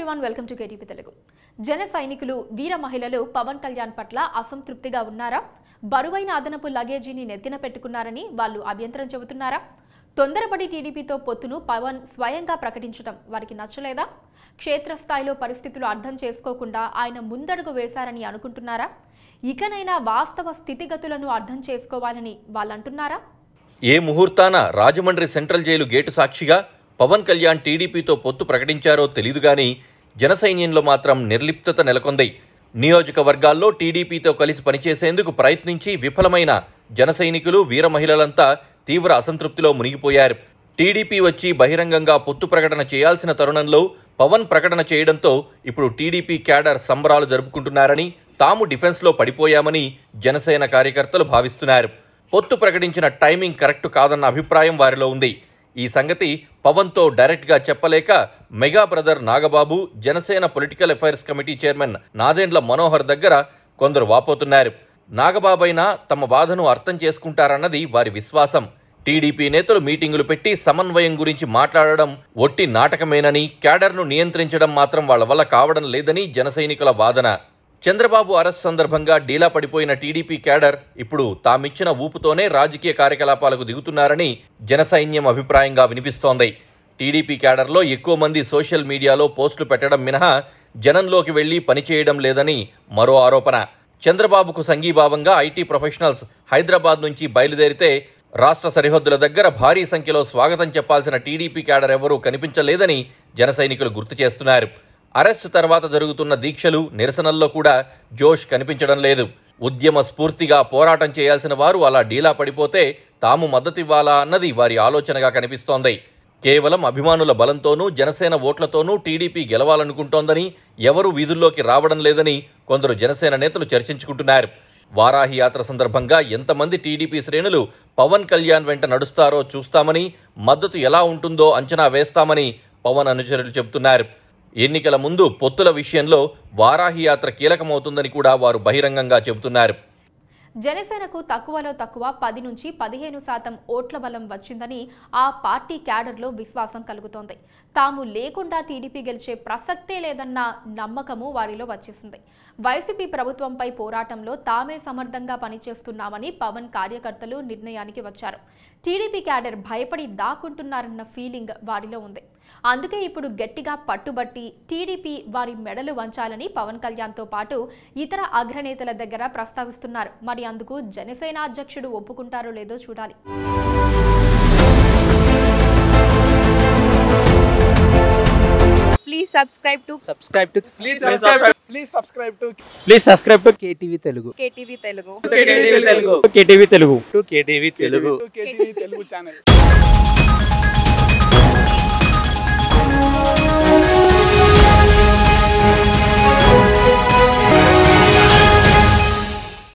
Everyone welcome to KTP Telugu జన సైనికులు వీర మహిళలు పవన్ కళ్యాణ్ పట్ల అసంతృప్తిగా ఉన్నారా బరువైన అదనపు లగేజీని నెత్తిన పెట్టుకున్నారని వాళ్ళు అభ్యంతరం చెబుతున్నారా తొందరపడి టీడీపీతో పొత్తును పవన్ స్వయంగా ప్రకటించడం వారికి నచ్చలేదా క్షేత్రస్థాయిలో పరిస్థితులు అర్థం చేసుకోకుండా ఆయన ముందడుగు వేశారని అనుకుంటున్నారా ఇకనైనా వాస్తవ స్థితిగతులను అర్థం చేసుకోవాలని వాళ్ళంటున్నారా ఏ ముహూర్తాన రాజమండ్రి సెంట్రల్ జైలు గేటు సాక్షిగా పవన్ కళ్యాణ్ టీడీపీతో పొత్తు ప్రకటించారో తెలియదు కానీ జనసైన్యంలో మాత్రం నిర్లిప్తత నెలకొంది నియోజకవర్గాల్లో టీడీపీతో కలిసి పనిచేసేందుకు ప్రయత్నించి విఫలమైన జనసైనికులు వీర మహిళలంతా తీవ్ర అసంతృప్తిలో మునిగిపోయారు టీడీపీ వచ్చి బహిరంగంగా పొత్తు ప్రకటన చేయాల్సిన తరుణంలో పవన్ ప్రకటన చేయడంతో ఇప్పుడు టీడీపీ క్యాడర్ సంబరాలు జరుపుకుంటున్నారని తాము డిఫెన్స్లో పడిపోయామని జనసేన కార్యకర్తలు భావిస్తున్నారు పొత్తు ప్రకటించిన టైమింగ్ కరెక్టు కాదన్న అభిప్రాయం వారిలో ఉంది ఈ సంగతి పవన్తో డైరెక్ట్గా చెప్పలేక mega brother Nagababu Janasena political affairs committee chairman Nadendla Manohar దగ్గర కొందరు వాపోతున్నారు నాగబాబైనా తమ బాధను అర్థం చేసుకుంటారన్నది వారి విశ్వాసం టీడీపీ నేతలు మీటింగులు పెట్టి సమన్వయం గురించి మాట్లాడడం ఒట్టి నాటకమేనని క్యాడర్ను నియంత్రించడం మాత్రం వాళ్ల వల్ల కావడం లేదని జనసైనికుల వాదన చంద్రబాబు అరెస్ట్ సందర్భంగా డీలా పడిపోయిన టీడీపీ క్యాడర్ ఇప్పుడు తామిచ్చిన ఊపుతోనే రాజకీయ కార్యకలాపాలకు దిగుతున్నారని జనసైన్యం అభిప్రాయంగా వినిపిస్తోంది టీడీపీ క్యాడర్లో ఎక్కువ మంది సోషల్ మీడియాలో పోస్టులు పెట్టడం మినహా జనంలోకి వెళ్లి పనిచేయడం లేదని మరో ఆరోపణ చంద్రబాబుకు సంఘీభావంగా ఐటీ ప్రొఫెషనల్స్ హైదరాబాద్ నుంచి బయలుదేరితే రాష్ట్ర సరిహద్దుల దగ్గర భారీ సంఖ్యలో స్వాగతం చెప్పాల్సిన టీడీపీ క్యాడర్ ఎవరూ కనిపించలేదని జనసైనికులు గుర్తు చేస్తున్నారు అరెస్టు తర్వాత జరుగుతున్న దీక్షలు నిరసనల్లో కూడా జోష్ కనిపించడం లేదు ఉద్యమ స్ఫూర్తిగా పోరాటం చేయాల్సిన వారు అలా డీలా పడిపోతే తాము మద్దతివ్వాలా అన్నది వారి ఆలోచనగా కనిపిస్తోంది కేవలం అభిమానుల బలంతోనూ జనసేన ఓట్లతోనూ టీడీపీ గెలవాలనుకుంటోందని ఎవరూ వీధుల్లోకి రావడం లేదని కొందరు జనసేన నేతలు చర్చించుకుంటున్నారు వారాహి యాత్ర సందర్భంగా ఎంతమంది టీడీపీ శ్రేణులు పవన్ కళ్యాణ్ వెంట నడుస్తారో చూస్తామని మద్దతు ఎలా ఉంటుందో అంచనా వేస్తామని పవన్ అనుచరులు చెబుతున్నారు ఎన్నికల ముందు పొత్తుల విషయంలో వారాహి యాత్ర కీలకమవుతుందని కూడా వారు బహిరంగంగా చెబుతున్నారు జనసేనకు తక్కువలో తక్కువ పది నుంచి పదిహేను శాతం ఓట్ల బలం వచ్చిందని ఆ పార్టీ క్యాడర్లో విశ్వాసం కలుగుతోంది తాము లేకుండా టీడీపీ గెలిచే ప్రసక్తే లేదన్న నమ్మకము వారిలో వచ్చేసింది వైసీపీ ప్రభుత్వంపై పోరాటంలో తామే సమర్థంగా పనిచేస్తున్నామని పవన్ కార్యకర్తలు నిర్ణయానికి వచ్చారు టీడీపీ క్యాడర్ భయపడి దాక్కుంటున్నారన్న ఫీలింగ్ వారిలో ఉంది అందుకే ఇప్పుడు గట్టిగా పట్టుబట్టి టీడీపీ వారి మెడలు వంచాలని పవన్ కళ్యాణ్తో పాటు ఇతర అగ్రనేతల దగ్గర ప్రస్తావిస్తున్నారు మరి అందుకు జనసేన అధ్యక్షుడు ఒప్పుకుంటారో లేదో చూడాలి please subscribe to subscribe Telugu KTV Telugu KTV Telugu KTV Telugu KTV Telugu KTV Telugu channel Thank you.